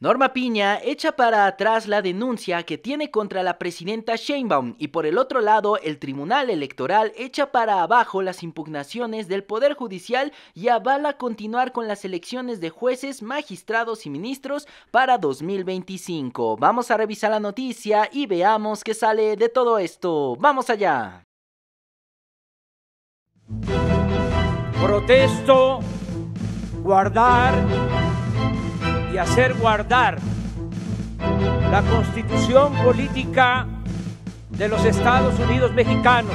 Norma Piña echa para atrás la denuncia que tiene contra la presidenta Sheinbaum y por el otro lado el Tribunal Electoral echa para abajo las impugnaciones del Poder Judicial y avala continuar con las elecciones de jueces, magistrados y ministros para 2025. Vamos a revisar la noticia y veamos qué sale de todo esto. ¡Vamos allá! Protesto guardar y hacer guardar la constitución política de los Estados Unidos mexicanos.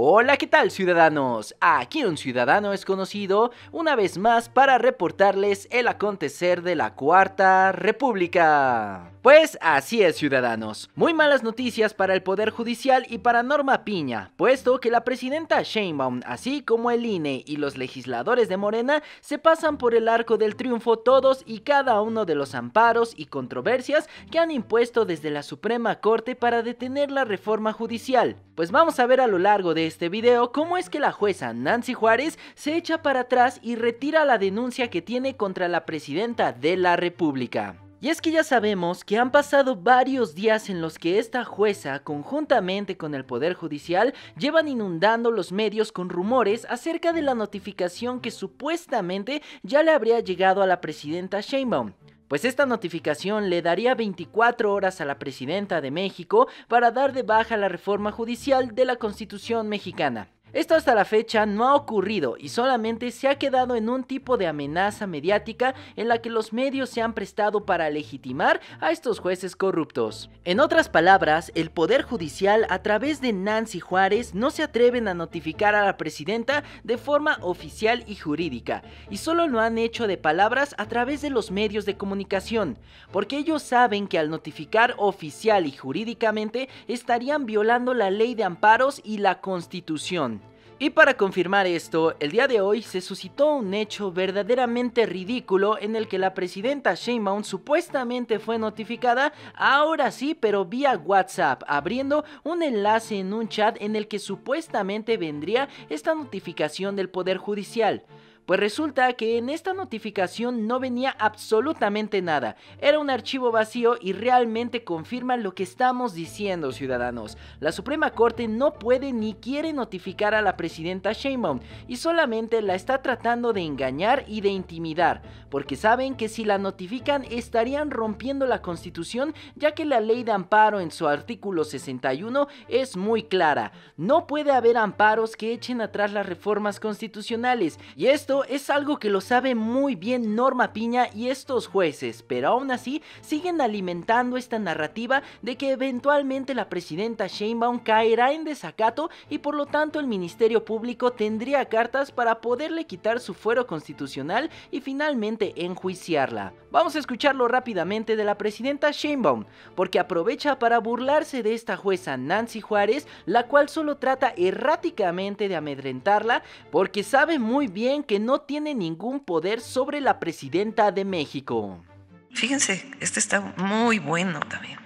Hola, ¿qué tal ciudadanos? Aquí un ciudadano es conocido una vez más para reportarles el acontecer de la Cuarta República. Pues así es ciudadanos, muy malas noticias para el Poder Judicial y para Norma Piña, puesto que la presidenta Sheinbaum, así como el INE y los legisladores de Morena, se pasan por el arco del triunfo todos y cada uno de los amparos y controversias que han impuesto desde la Suprema Corte para detener la reforma judicial. Pues vamos a ver a lo largo de este video cómo es que la jueza Nancy Juárez se echa para atrás y retira la denuncia que tiene contra la presidenta de la República. Y es que ya sabemos que han pasado varios días en los que esta jueza, conjuntamente con el Poder Judicial, llevan inundando los medios con rumores acerca de la notificación que supuestamente ya le habría llegado a la presidenta Sheinbaum. Pues esta notificación le daría 24 horas a la presidenta de México para dar de baja la reforma judicial de la Constitución mexicana. Esto hasta la fecha no ha ocurrido y solamente se ha quedado en un tipo de amenaza mediática en la que los medios se han prestado para legitimar a estos jueces corruptos. En otras palabras, el Poder Judicial a través de Nancy Juárez no se atreven a notificar a la presidenta de forma oficial y jurídica y solo lo han hecho de palabras a través de los medios de comunicación, porque ellos saben que al notificar oficial y jurídicamente estarían violando la ley de amparos y la constitución. Y para confirmar esto, el día de hoy se suscitó un hecho verdaderamente ridículo en el que la presidenta Sheinbaum supuestamente fue notificada, ahora sí, pero vía WhatsApp, abriendo un enlace en un chat en el que supuestamente vendría esta notificación del Poder Judicial. Pues resulta que en esta notificación no venía absolutamente nada, era un archivo vacío y realmente confirma lo que estamos diciendo ciudadanos. La Suprema Corte no puede ni quiere notificar a la presidenta Sheinbaum y solamente la está tratando de engañar y de intimidar, porque saben que si la notifican estarían rompiendo la constitución ya que la ley de amparo en su artículo 61 es muy clara. No puede haber amparos que echen atrás las reformas constitucionales y esto es algo que lo sabe muy bien Norma Piña y estos jueces, pero aún así siguen alimentando esta narrativa de que eventualmente la presidenta Sheinbaum caerá en desacato y por lo tanto el Ministerio Público tendría cartas para poderle quitar su fuero constitucional y finalmente enjuiciarla. Vamos a escucharlo rápidamente de la presidenta Sheinbaum, porque aprovecha para burlarse de esta jueza Nancy Juárez, la cual solo trata erráticamente de amedrentarla porque sabe muy bien que no no tiene ningún poder sobre la presidenta de México. Fíjense, este está muy bueno también.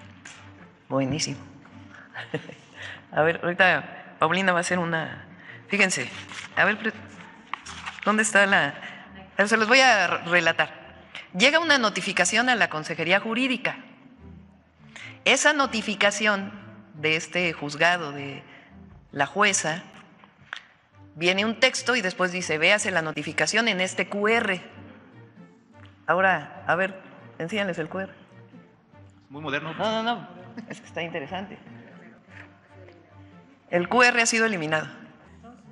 Buenísimo. A ver, ahorita Paulina va a hacer una... Fíjense, a ver, ¿dónde está la...? Se los voy a relatar. Llega una notificación a la Consejería Jurídica. Esa notificación de este juzgado, de la jueza, viene un texto y después dice, véase la notificación en este QR. Ahora, a ver, enséñales el QR. Muy moderno. No, no, no, es que está interesante. El QR ha sido eliminado.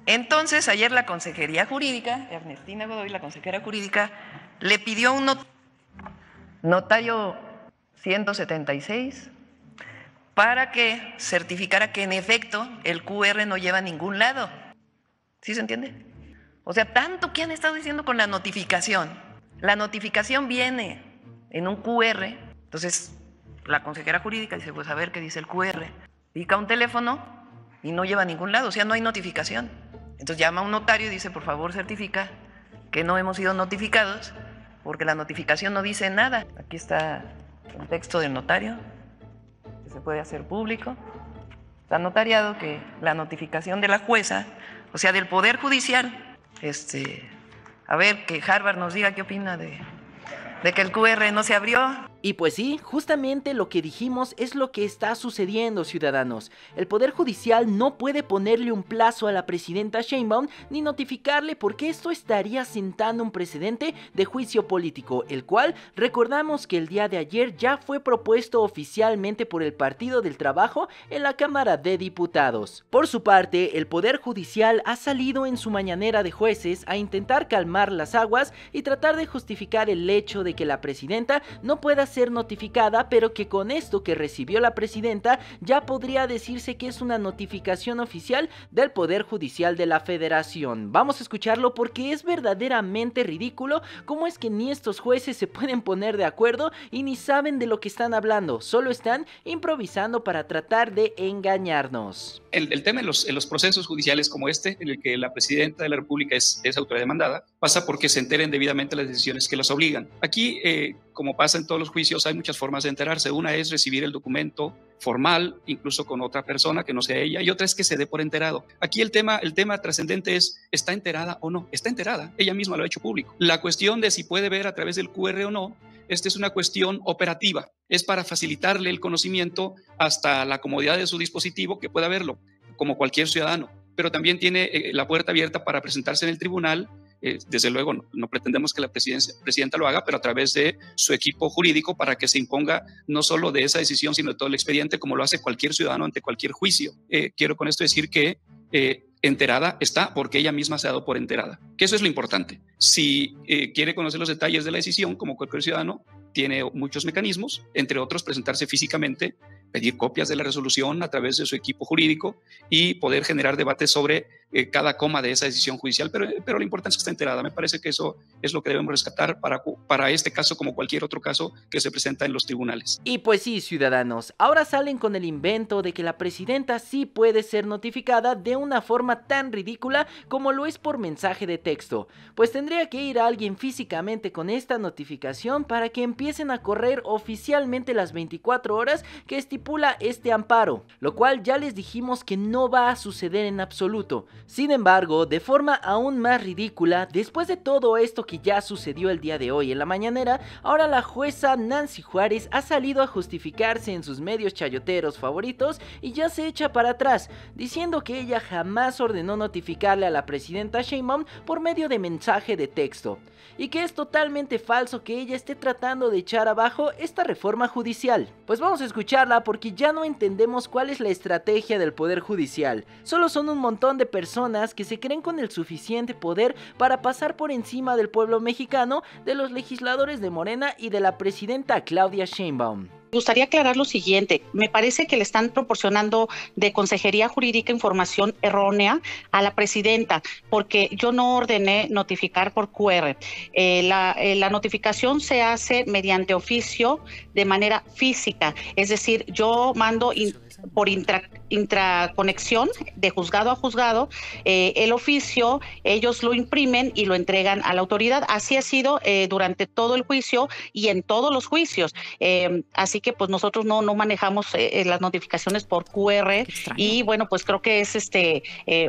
Entonces, ayer la Consejería Jurídica, Ernestina Godoy, la consejera jurídica, le pidió un notario 176 para que certificara que en efecto el QR no lleva a ningún lado ¿Sí se entiende? O sea, tanto que han estado diciendo con la notificación. La notificación viene en un QR. Entonces, la consejera jurídica dice, pues a ver qué dice el QR. Pica un teléfono y no lleva a ningún lado, o sea, no hay notificación. Entonces llama a un notario y dice, por favor, certifica que no hemos sido notificados, porque la notificación no dice nada. Aquí está el texto del notario, que se puede hacer público. Está notariado que la notificación de la jueza o sea, del Poder Judicial. Este, a ver, que Harvard nos diga qué opina de, de que el QR no se abrió. Y pues sí, justamente lo que dijimos es lo que está sucediendo, ciudadanos. El Poder Judicial no puede ponerle un plazo a la presidenta Sheinbaum ni notificarle porque esto estaría sentando un precedente de juicio político, el cual recordamos que el día de ayer ya fue propuesto oficialmente por el Partido del Trabajo en la Cámara de Diputados. Por su parte, el Poder Judicial ha salido en su mañanera de jueces a intentar calmar las aguas y tratar de justificar el hecho de que la presidenta no pueda ser notificada, pero que con esto que recibió la presidenta ya podría decirse que es una notificación oficial del Poder Judicial de la Federación. Vamos a escucharlo porque es verdaderamente ridículo cómo es que ni estos jueces se pueden poner de acuerdo y ni saben de lo que están hablando, solo están improvisando para tratar de engañarnos. El, tema en los, procesos judiciales como este, en el que la presidenta de la República es, autodemandada, demandada, pasa porque se enteren debidamente las decisiones que las obligan. Aquí eh, como pasa en todos los juicios, hay muchas formas de enterarse. Una es recibir el documento formal, incluso con otra persona que no sea ella, y otra es que se dé por enterado. Aquí el tema, el tema trascendente es, ¿está enterada o no? Está enterada, ella misma lo ha hecho público. La cuestión de si puede ver a través del QR o no, esta es una cuestión operativa, es para facilitarle el conocimiento hasta la comodidad de su dispositivo que pueda verlo, como cualquier ciudadano pero también tiene eh, la puerta abierta para presentarse en el tribunal eh, desde luego, no, pretendemos que la presidenta lo haga, pero a través de su equipo jurídico para que se imponga no solo de esa decisión, sino de todo el expediente, como lo hace cualquier ciudadano ante cualquier juicio. Eh, quiero con esto decir que eh, enterada está porque ella misma se ha dado por enterada, que eso es lo importante. Si quiere conocer los detalles de la decisión, como cualquier ciudadano, tiene muchos mecanismos, entre otros presentarse físicamente, pedir copias de la resolución a través de su equipo jurídico y poder generar debate sobre eh, cada coma de esa decisión judicial, pero, pero la importancia está enterada. Me parece que eso es lo que debemos rescatar para, para este caso como cualquier otro caso que se presenta en los tribunales. Y pues sí, ciudadanos, ahora salen con el invento de que la presidenta sí puede ser notificada de una forma tan ridícula como lo es por mensaje de texto, pues tendría que ir a alguien físicamente con esta notificación para que empiecen a correr oficialmente las 24 horas que estipula este amparo, lo cual ya les dijimos que no va a suceder en absoluto. Sin embargo, de forma aún más ridícula, después de todo esto que ya sucedió el día de hoy en la mañanera, ahora la jueza Nancy Juárez ha salido a justificarse en sus medios chayoteros favoritos y ya se echa para atrás, diciendo que ella jamás ordenó notificarle a la presidenta Sheinbaum por medio de mensaje de texto, y que es totalmente falso que ella esté tratando de echar abajo esta reforma judicial. Pues vamos a escucharla porque ya no entendemos cuál es la estrategia del Poder Judicial, solo son un montón de personas personas que se creen con el suficiente poder para pasar por encima del pueblo mexicano, de los legisladores de Morena y de la presidenta Claudia Sheinbaum Me gustaría aclarar lo siguiente. Me parece que le están proporcionando de Consejería Jurídica información errónea a la presidenta, porque yo no ordené notificar por QR. Eh, eh, la, notificación se hace mediante oficio de manera física, es decir, yo mando por intraconexión de juzgado a juzgado eh, el oficio, ellos lo imprimen y lo entregan a la autoridad. Así ha sido eh, durante todo el juicio y en todos los juicios. Em, así que pues nosotros no, no manejamos eh, las notificaciones por QR y bueno, pues creo que es este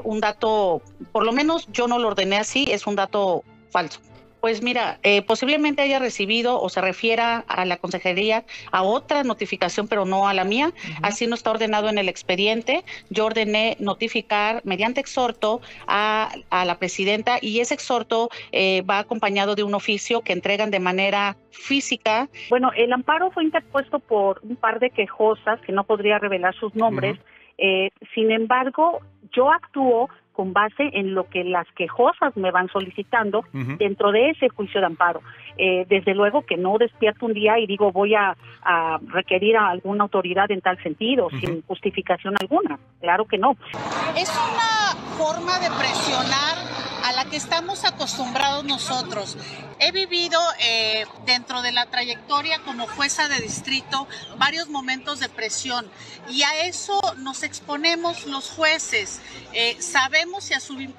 un dato, por lo menos yo no lo ordené así, es un dato falso. Pues mira, eh, posiblemente haya recibido o se refiera a la consejería a otra notificación, pero no a la mía. Así no está ordenado en el expediente. Yo ordené notificar mediante exhorto a, la presidenta y ese exhorto eh, va acompañado de un oficio que entregan de manera física. Bueno, el amparo fue interpuesto por un par de quejosas que no podría revelar sus nombres. Eh, sin embargo, yo actúo con base en lo que las quejosas me van solicitando dentro de ese juicio de amparo. Eh, desde luego que no despierto un día y digo voy a, requerir a alguna autoridad en tal sentido, sin justificación alguna. Claro que no. Es una forma de presionar a la que estamos acostumbrados nosotros. He vivido eh, dentro de la trayectoria como jueza de distrito varios momentos de presión y a eso nos exponemos los jueces. Eh, sabemos y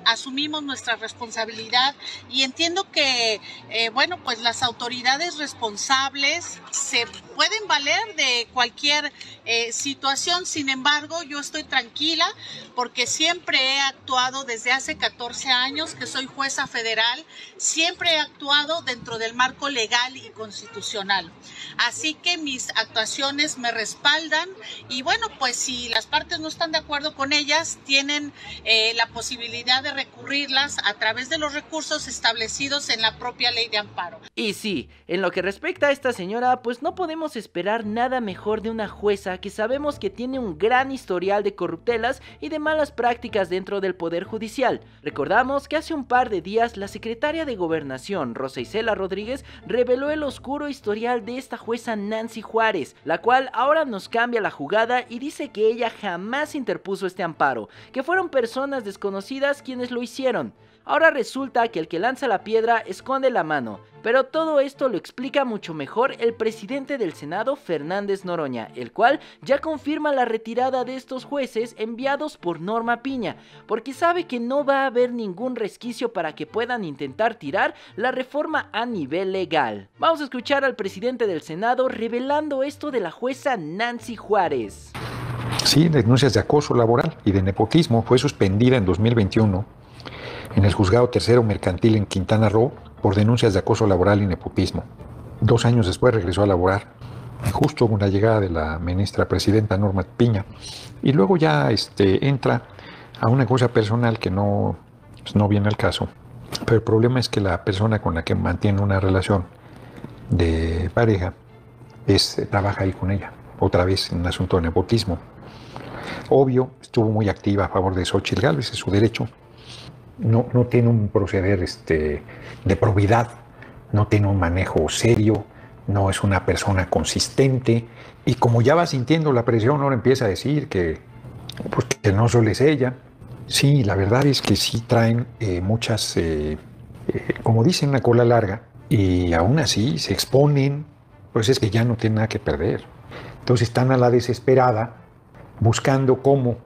asumimos nuestra responsabilidad y entiendo que, eh, bueno, pues las autoridades responsables se pueden valer de cualquier eh, situación. Sin embargo, yo estoy tranquila porque siempre he actuado desde hace 14 años que soy jueza federal, siempre he actuado dentro del marco legal y constitucional. Así que mis actuaciones me respaldan y bueno, pues si las partes no están de acuerdo con ellas, tienen eh, la posibilidad de recurrirlas a través de los recursos establecidos en la propia ley de amparo. Y sí, en lo que respecta a esta señora, pues no podemos esperar nada mejor de una jueza que sabemos que tiene un gran historial de corruptelas y de malas prácticas dentro del Poder Judicial. Recordamos que hace un par de días la secretaria de Gobernación, Rosa Isela Rodríguez, reveló el oscuro historial de esta jueza Nancy Juárez, la cual ahora nos cambia la jugada y dice que ella jamás interpuso este amparo, que fueron personas desconocidas quienes lo hicieron. Ahora resulta que el que lanza la piedra esconde la mano, pero todo esto lo explica mucho mejor el presidente del Senado, Fernández Noroña, el cual ya confirma la retirada de estos jueces enviados por Norma Piña, porque sabe que no va a haber ningún resquicio para que puedan intentar tirar la reforma a nivel legal. Vamos a escuchar al presidente del Senado revelando esto de la jueza Nancy Juárez. Sí, denuncias de acoso laboral y de nepotismo fue suspendida en 2021 en el juzgado tercero mercantil en Quintana Roo por denuncias de acoso laboral y nepotismo. Dos años después regresó a laborar, justo con la llegada de la ministra presidenta Norma Piña, y luego ya este, entra a una cosa personal que no, pues, no viene al caso. Pero el problema es que la persona con la que mantiene una relación de pareja es, eh, trabaja ahí con ella, otra vez en un asunto de nepotismo. Obvio, estuvo muy activa a favor de Xochitl Gálvez, es su derecho, no, tiene un proceder este, de probidad, no tiene un manejo serio, no es una persona consistente y como ya va sintiendo la presión, ahora empieza a decir que, pues, no solo es ella. Sí, la verdad es que sí traen eh, muchas, eh, eh, como dicen, una cola larga y aún así se exponen, pues es que ya no tienen nada que perder. Entonces están a la desesperada buscando cómo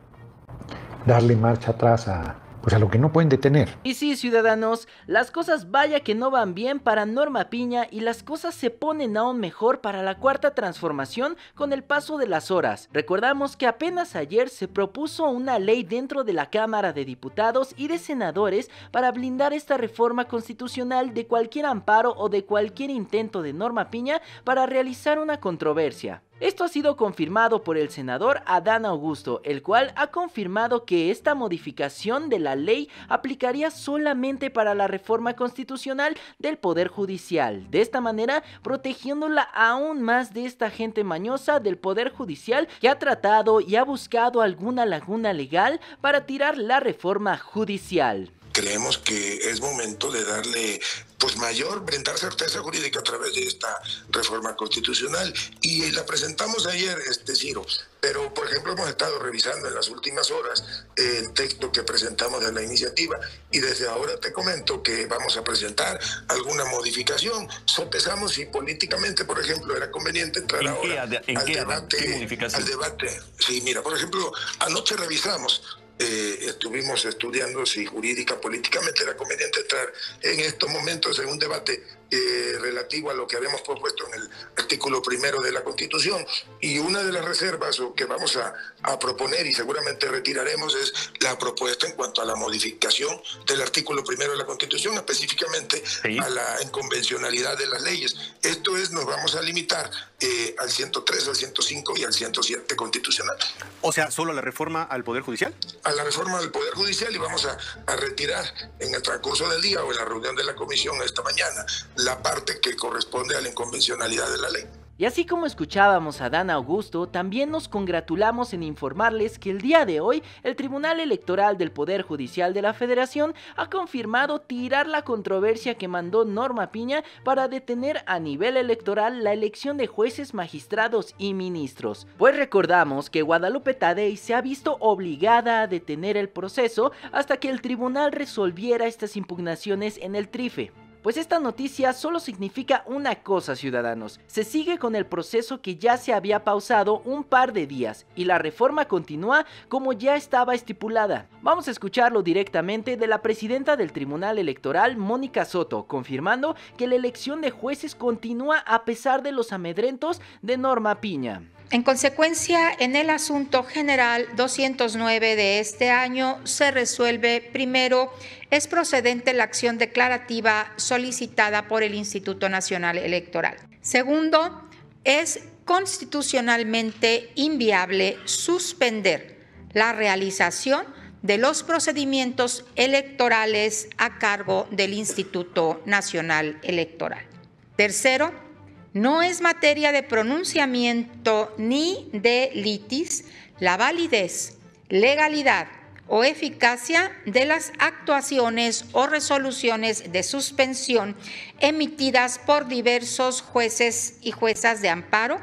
darle marcha atrás a, o pues, sea, lo que no pueden detener. Y sí, ciudadanos, las cosas vaya que no van bien para Norma Piña y las cosas se ponen aún mejor para la cuarta transformación con el paso de las horas. Recordamos que apenas ayer se propuso una ley dentro de la Cámara de Diputados y de Senadores para blindar esta reforma constitucional de cualquier amparo o de cualquier intento de Norma Piña para realizar una controversia. Esto ha sido confirmado por el senador Adán Augusto, el cual ha confirmado que esta modificación de la ley aplicaría solamente para la reforma constitucional del Poder Judicial, de esta manera protegiéndola aún más de esta gente mañosa del Poder Judicial que ha tratado y ha buscado alguna laguna legal para tirar la reforma judicial creemos que es momento de darle pues mayor brindar certeza jurídica a través de esta reforma constitucional. Y eh, la presentamos ayer, este Ciro, pero por ejemplo hemos estado revisando en las últimas horas eh, el texto que presentamos de la iniciativa y desde ahora te comento que vamos a presentar alguna modificación. Sopesamos si políticamente, por ejemplo, era conveniente entrar ¿En ahora debate, debate. Sí, mira, por ejemplo, anoche revisamos eh, estuvimos estudiando si jurídica políticamente era conveniente entrar en estos momentos en un debate eh, relativo a lo que habíamos propuesto en el artículo primero de la Constitución. Y una de las reservas que vamos a, proponer y seguramente retiraremos es la propuesta en cuanto a la modificación del artículo primero de la Constitución, específicamente a la inconvencionalidad de las leyes. Esto es, nos vamos a limitar eh, al 103, al 105 y al 107 constitucional. O sea, solo la reforma al Poder Judicial a la reforma del Poder Judicial y vamos a, retirar en el transcurso del día o en la reunión de la comisión esta mañana la parte que corresponde a la inconvencionalidad de la ley. Y así como escuchábamos a Dan Augusto, también nos congratulamos en informarles que el día de hoy el Tribunal Electoral del Poder Judicial de la Federación ha confirmado tirar la controversia que mandó Norma Piña para detener a nivel electoral la elección de jueces, magistrados y ministros. Pues recordamos que Guadalupe Tadei se ha visto obligada a detener el proceso hasta que el tribunal resolviera estas impugnaciones en el trife. Pues esta noticia solo significa una cosa, ciudadanos. Se sigue con el proceso que ya se había pausado un par de días y la reforma continúa como ya estaba estipulada. Vamos a escucharlo directamente de la presidenta del Tribunal Electoral, Mónica Soto, confirmando que la elección de jueces continúa a pesar de los amedrentos de Norma Piña. En consecuencia, en el asunto general 209 de este año se resuelve primero, es procedente la acción declarativa solicitada por el Instituto Nacional Electoral. Segundo, es constitucionalmente inviable suspender la realización de los procedimientos electorales a cargo del Instituto Nacional Electoral. Tercero, no es materia de pronunciamiento ni de litis la validez, legalidad o eficacia de las actuaciones o resoluciones de suspensión emitidas por diversos jueces y juezas de amparo,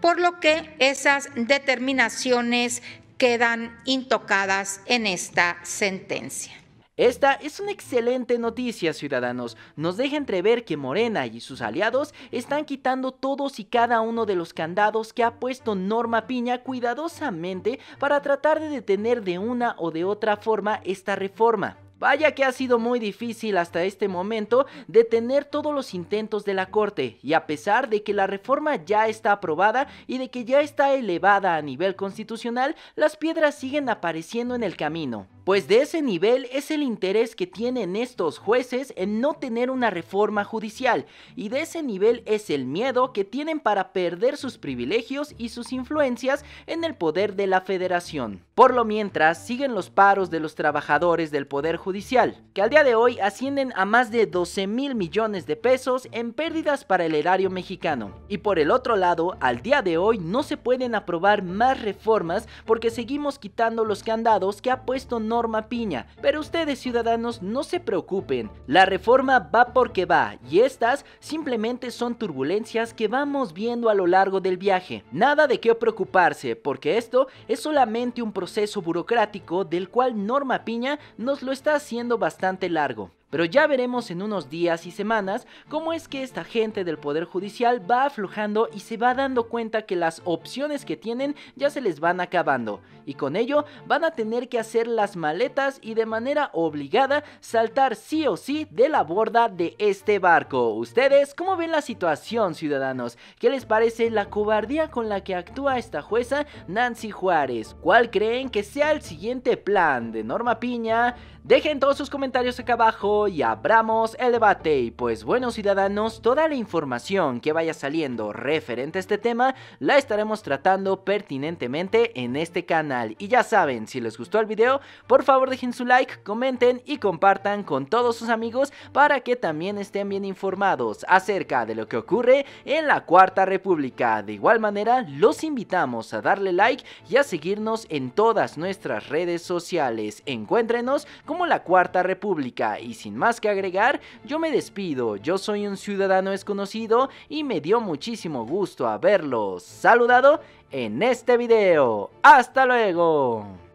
por lo que esas determinaciones quedan intocadas en esta sentencia. Esta es una excelente noticia, ciudadanos. Nos deja entrever que Morena y sus aliados están quitando todos y cada uno de los candados que ha puesto Norma Piña cuidadosamente para tratar de detener de una o de otra forma esta reforma. Vaya que ha sido muy difícil hasta este momento detener todos los intentos de la Corte, y a pesar de que la reforma ya está aprobada y de que ya está elevada a nivel constitucional, las piedras siguen apareciendo en el camino. Pues de ese nivel es el interés que tienen estos jueces en no tener una reforma judicial y de ese nivel es el miedo que tienen para perder sus privilegios y sus influencias en el poder de la federación. Por lo mientras siguen los paros de los trabajadores del poder judicial, que al día de hoy ascienden a más de 12 mil millones de pesos en pérdidas para el erario mexicano. Y por el otro lado, al día de hoy no se pueden aprobar más reformas porque seguimos quitando los candados que ha puesto no Norma Piña, pero ustedes ciudadanos no se preocupen, la reforma va porque va y estas simplemente son turbulencias que vamos viendo a lo largo del viaje. Nada de qué preocuparse, porque esto es solamente un proceso burocrático del cual Norma Piña nos lo está haciendo bastante largo. Pero ya veremos en unos días y semanas cómo es que esta gente del Poder Judicial va aflojando y se va dando cuenta que las opciones que tienen ya se les van acabando. Y con ello van a tener que hacer las maletas y de manera obligada saltar sí o sí de la borda de este barco. ¿Ustedes cómo ven la situación, ciudadanos? ¿Qué les parece la cobardía con la que actúa esta jueza Nancy Juárez? ¿Cuál creen que sea el siguiente plan de Norma Piña? Dejen todos sus comentarios acá abajo y abramos el debate. y pues bueno ciudadanos, toda la información que vaya saliendo referente a este tema la estaremos tratando pertinentemente en este canal. Y ya saben, si les gustó el video, por favor dejen su like, comenten y compartan con todos sus amigos para que también estén bien informados acerca de lo que ocurre en la Cuarta República. De igual manera, los invitamos a darle like y a seguirnos en todas nuestras redes sociales. Encuéntrenos como la Cuarta República y si sin más que agregar, yo me despido, yo soy un ciudadano desconocido y me dio muchísimo gusto haberlos saludado en este video. ¡Hasta luego!